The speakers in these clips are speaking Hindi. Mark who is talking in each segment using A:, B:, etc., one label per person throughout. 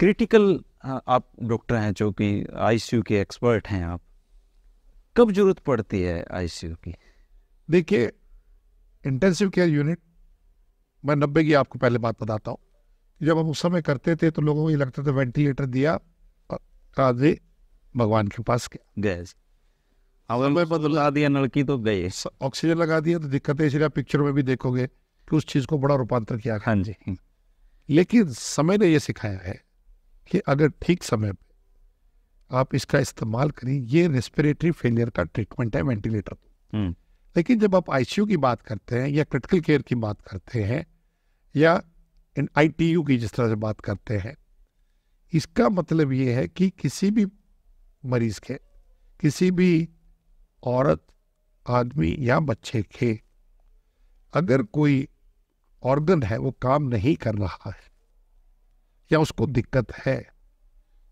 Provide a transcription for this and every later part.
A: क्रिटिकल आप डॉक्टर हैं जो कि आईसीयू के एक्सपर्ट हैं आप कब जरूरत पड़ती है आईसीयू की देखिए इंटेंसिव केयर यूनिट मैं नब्बे की आपको पहले बात बताता हूँ जब हम उस समय करते थे तो लोगों को ये लगता था वेंटिलेटर दिया राधे भगवान के पास गया गैस बदला मतलब दिया नलकी तो गए ऑक्सीजन लगा दिया तो दिक्कत है इसलिए पिक्चर में भी देखोगे कि उस चीज़ को बड़ा रूपांतर किया हाँ जी लेकिन समय ने यह सिखाया है कि अगर ठीक समय पर आप इसका इस्तेमाल करें ये रेस्पिरेटरी फेलियर का ट्रीटमेंट है वेंटिलेटर तो हम्म। लेकिन जब आप आईसीयू की बात करते हैं या क्रिटिकल केयर की बात करते हैं या आईटीयू की जिस तरह से बात करते हैं इसका मतलब ये है कि किसी भी मरीज के किसी भी औरत आदमी या बच्चे के अगर कोई ऑर्गन है वो काम नहीं कर रहा है या उसको दिक्कत है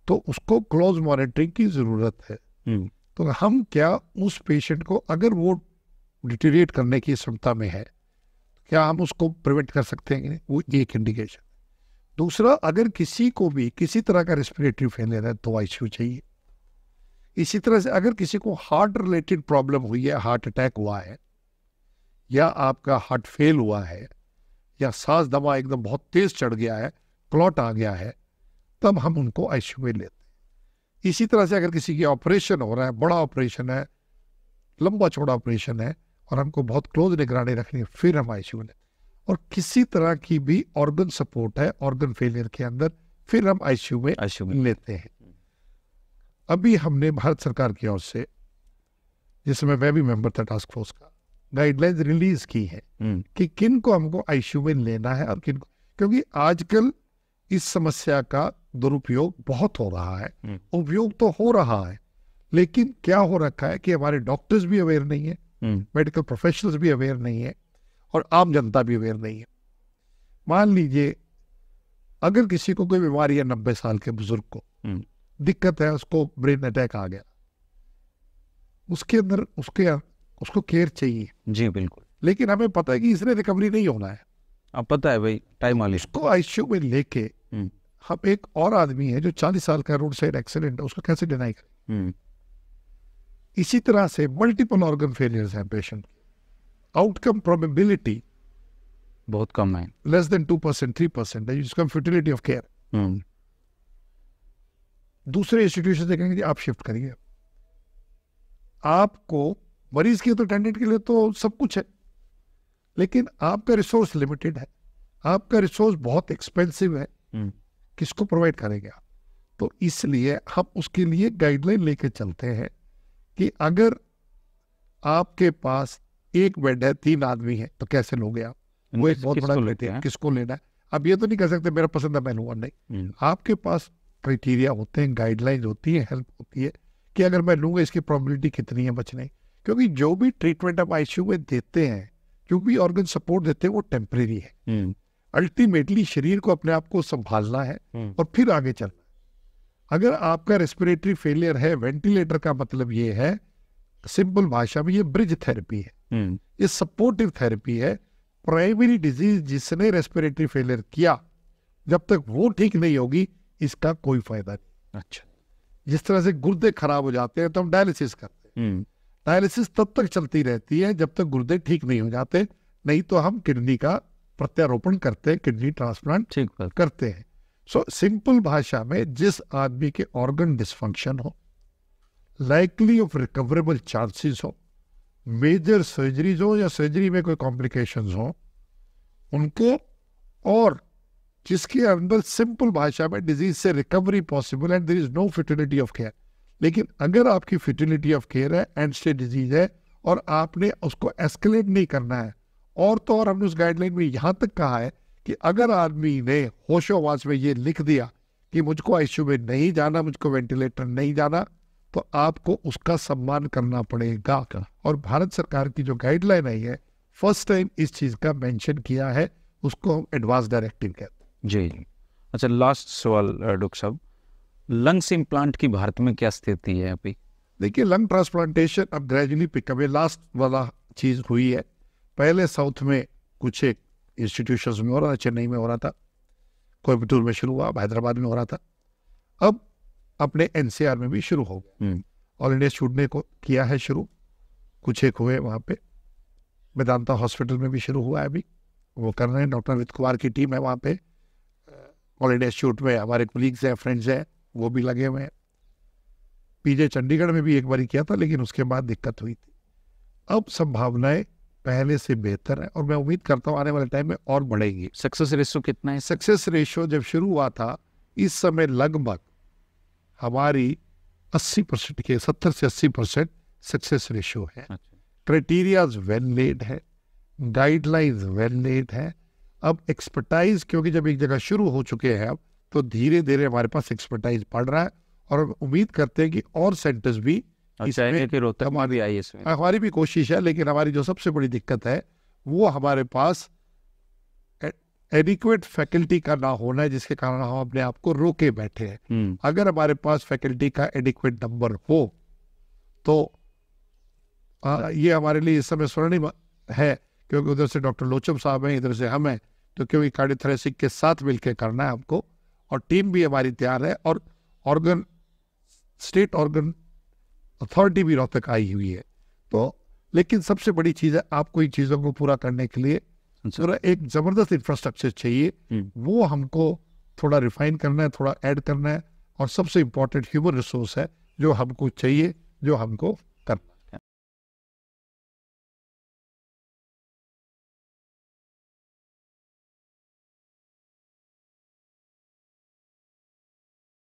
A: तो उसको क्लोज मॉनिटरिंग की जरूरत है हम्म। तो हम क्या उस पेशेंट को अगर वो डिटेरिएट करने की क्षमता में है तो क्या हम उसको प्रिवेंट कर सकते हैं वो एक इंडिकेशन दूसरा अगर किसी को भी किसी तरह का रेस्पिरेटरी फेलियर है तो आईसीयू चाहिए इसी तरह से अगर किसी को हार्ट रिलेटेड प्रॉब्लम हुई है हार्ट अटैक हुआ है या आपका हार्ट फेल हुआ है या सांस दवा एकदम बहुत तेज चढ़ गया है क्लॉट आ गया है तब हम उनको आईसीयू में लेते हैं इसी तरह से अगर किसी की ऑपरेशन हो रहा है बड़ा ऑपरेशन है लंबा चौड़ा ऑपरेशन है और हमको बहुत क्लोज निगरानी रखनी है फिर हम आईसीयू में लेते और किसी तरह की भी ऑर्गन सपोर्ट है ऑर्गन फेलियर के अंदर फिर हम आईसीयू में आईसीयू में लेते हैं हम्म। अभी हमने भारत सरकार की ओर से जिसमें मैं भी मेंबर था टास्क फोर्स का गाइडलाइंस रिलीज की है हम्म। कि किन को हमको आईसीयू में लेना है और किन को क्योंकि आजकल इस समस्या का दुरुपयोग बहुत हो रहा है हम्म। उपयोग तो हो रहा है लेकिन क्या हो रखा है कि हमारे डॉक्टर्स भी अवेयर नहीं है मेडिकल प्रोफेशनल्स भी अवेयर नहीं है और आम जनता भी अवेयर नहीं है मान लीजिए अगर किसी को कोई बीमारी है नब्बे साल के बुजुर्ग को हम्म। दिक्कत है उसको ब्रेन अटैक आ गया उसके अंदर उसके उसको केयर चाहिए जी बिल्कुल लेकिन हमें पता है कि इसने रिकवरी नहीं होना है अब पता है भाई टाइम वाली उसको आईसीयू में लेके हम्म। हम एक और आदमी है जो चालीस साल का रोड साइड एक्सीडेंट है उसको कैसे डिनाई करें हम्म। इसी तरह से मल्टीपल ऑर्गन फेलियर्स हैं पेशेंट आउटकम प्रोबेबिलिटी बहुत कम है less than two percent three percent है फर्टिलिटी ऑफ केयर दूसरे इंस्टीट्यूशन देखेंगे कहेंगे आप शिफ्ट करिए आपको मरीज के तो अटेंडेंट के लिए तो सब कुछ है लेकिन आपका रिसोर्स लिमिटेड है आपका रिसोर्स बहुत एक्सपेंसिव है हम्म। किसको प्रोवाइड करेंगे आप तो इसलिए हम उसके लिए गाइडलाइन लेकर चलते हैं कि अगर आपके पास एक बेड है तीन आदमी है तो कैसे लोगे आप वो एक बहुत बड़ा लेते हैं किसको लेना है अब ये तो नहीं कह सकते मेरा पसंद है मैं लूंगा नहीं हम्म। आपके पास क्राइटेरिया होते हैं गाइडलाइन होती है हेल्प होती है कि अगर मैं लूंगा इसकी प्रॉबिलिटी कितनी है बचने क्योंकि जो भी ट्रीटमेंट आप आईसीयू में देते हैं जो भी ऑर्गन सपोर्ट देते हैं वो टेम्परेरी है हम्म। अल्टीमेटली शरीर को अपने आप को संभालना है हम्म। और फिर आगे चलना अगर आपका रेस्पिरेटरी फेलियर है वेंटिलेटर का मतलब ये है सिंपल भाषा में ये ब्रिज थेरेपी है हम्म। ये सपोर्टिव थेरेपी है प्राइमरी डिजीज जिसने रेस्पिरेटरी फेलियर किया जब तक वो ठीक नहीं होगी इसका कोई फायदा नहीं अच्छा जिस तरह से गुर्दे खराब हो जाते हैं तो हम डायलिसिस करते हैं डायलिसिस हम्म। तब तक चलती रहती है जब तक गुर्दे ठीक नहीं हो जाते नहीं तो हम किडनी का प्रत्यारोपण करते हैं किडनी ट्रांसप्लांट करते हैं सो सिंपल भाषा में जिस आदमी के ऑर्गन डिसफंक्शन हो लाइकली ऑफ रिकवरेबल चांसेस हो मेजर सर्जरीज हो या सर्जरी में कोई कॉम्प्लिकेशंस हो उनको और जिसके अंदर सिंपल भाषा में डिजीज से recovery possible and there is no futility of care लेकिन अगर आपकी फिटिलिटी ऑफ केयर है एंड स्टेट डिजीज है और आपने उसको एस्केलेट नहीं करना है और तो और हमने उस गाइडलाइन में यहाँ तक कहा है कि अगर आदमी ने होशोवास में ये लिख दिया कि मुझको आईसीयू में नहीं जाना मुझको वेंटिलेटर नहीं जाना तो आपको उसका सम्मान करना पड़ेगा और भारत सरकार की जो गाइडलाइन आई है फर्स्ट टाइम इस चीज का मेंशन किया है उसको हम एडवांस डायरेक्टिव कहते हैं जी जी अच्छा लास्ट सवाल डॉक्टर साहब लंग्स इम्प्लांट की भारत में क्या स्थिति है अभी देखिए लंग ट्रांसप्लांटेशन अब ग्रेजुअली पिकअप लास्ट वाला चीज हुई है पहले साउथ में कुछ एक इंस्टीट्यूशन में हो रहा था चेन्नई में हो रहा था कोयम्बटूर में शुरू हुआ हैदराबाद में हो रहा था अब अपने एन में भी शुरू हो गया ऑल हम्म। इंडिया स्टूडेंट ने किया है शुरू कुछ एक हुए वहाँ पे वेदांता हॉस्पिटल में भी शुरू हुआ है अभी वो कर रहे हैं डॉक्टर अमित कुमार की टीम है वहाँ पे ऑल इंडिया शूट में हमारे कुलीग्स हैं फ्रेंड्स हैं वो भी लगे हुए हैं पीजे चंडीगढ़ में भी एक बार किया था लेकिन उसके बाद दिक्कत हुई थी अब संभावनाएं पहले से बेहतर है और मैं उम्मीद करता हूँ आने वाले टाइम में और बढ़ेगी सक्सेस रेशो कितना है सक्सेस रेशो जब शुरू हुआ था इस समय लगभग हमारी 80 परसेंट के 70 से 80 परसेंट सक्सेस रेशो है क्राइटीरियाज वेल लेड है गाइडलाइंस वेल लेड है अब एक्सपर्टाइज क्योंकि जब एक जगह शुरू हो चुके हैं अब तो धीरे धीरे हमारे पास एक्सपर्टाइज पड़ रहा है और हम उम्मीद करते हैं कि और सेंटर्स भी अच्छा, हमारी इसमें हमारी भी कोशिश है लेकिन हमारी जो सबसे बड़ी दिक्कत है वो हमारे पास एडिक्वेट फैकल्टी का ना होना है जिसके कारण हम अपने आप को रोके बैठे हैं हम्म। अगर हमारे पास फैकल्टी का एडिक्वेट नंबर हो तो आ, ये हमारे लिए इस समय स्वर्णिम है क्योंकि उधर से डॉक्टर लोचम साहब हैं इधर से हम हैं तो क्योंकि कार्डियोथेरेसिक के साथ मिलकर करना है हमको और टीम भी हमारी तैयार है और ऑर्गन स्टेट ऑर्गन अथॉरिटी भी रोहतक आई हुई है तो लेकिन सबसे बड़ी चीज है आपको इन चीजों को पूरा करने के लिए हाँ थोड़ा एक जबरदस्त इंफ्रास्ट्रक्चर चाहिए हम्म। वो हमको थोड़ा रिफाइन करना है थोड़ा ऐड करना है और सबसे इम्पोर्टेंट ह्यूमन रिसोर्स है जो हमको चाहिए जो हमको